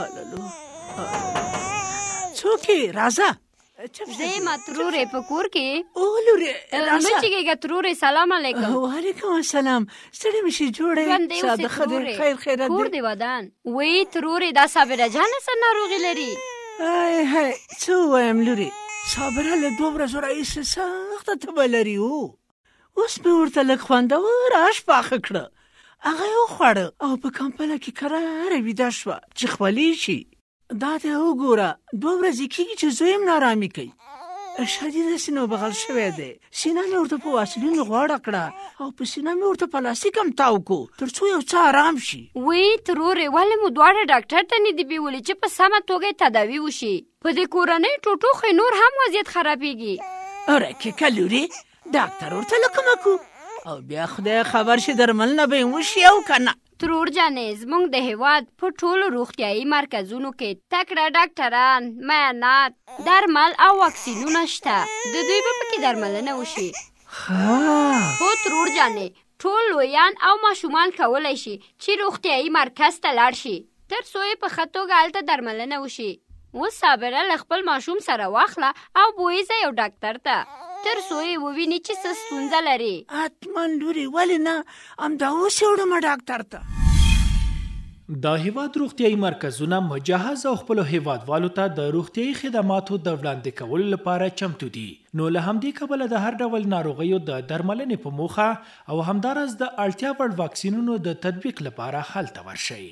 الو څوک راځه زما ترورې په کور کې اولورې راځه چې ترورې سلام علیکم وعلیکم السلام سړی مشي جوړې ساده خدای خیر خیرات کور دی ودان وې ترورې دا صابره جان سره ناروغي لري هاي هاي څو وایم لوري صابره له دوه ورځې راځي سخت ته بلري وو اوس په ورته لک خوندور اش پاخه کړه هغه وخړ او په کمپله کې قرار ویدا شو چې خولي شي دا ته وګوره دوه ورځې کېږي چې زویم نارامي کوي شدید سينو بغل شوې ده سینا مې ورته په واسلین غوړه کړه او په سینا مې ورته پلاستیک هم تاو کو ترڅو یو څه آرام شي وې ترورې ولې مو دواړه ډاکټر ته نه دی بیولې چې په سمه توګه تداوي وشي په دې کورنۍ ټوټو خې نور هم وضعیت خرابېږي اره کې کلوري ډاکټر ورته لکه مکو او بیا خدای خبر شي درمل نه به وشي او کنه ترور جانې زموږ د هیواد په ټولو روغتیايي مرکزونو کې تکړه ډاکټران، معاینات، درمل او واکسینونه شته. د دوی په کې درملنه وشي. ها خو ترور جانې ټول لویان او ماشومان کولای شي چې روغتیايي مرکز ته لاړ شي تر څو په خطوګه الته درملنه وشي. و صابره خپل ماشوم سره واخله او بویزه یو ډاکټر ته تر څو یې وویني چې څه ستونزه لري حتما لوري ولې نه همدا اوس یې وړم ډاکټر ته دا هیواد روغتیاي مرکزونه مجهز او خپل هیوادوالو ته د روغتیاي خدماتو د وړاندې کولو لپاره چمتو دي نو له همدې کبله د هر ډول ناروغیو د درملنې په موخه او همدارس د اړتیا وړ واکسینونو د تطبیق لپاره حل ته ورشي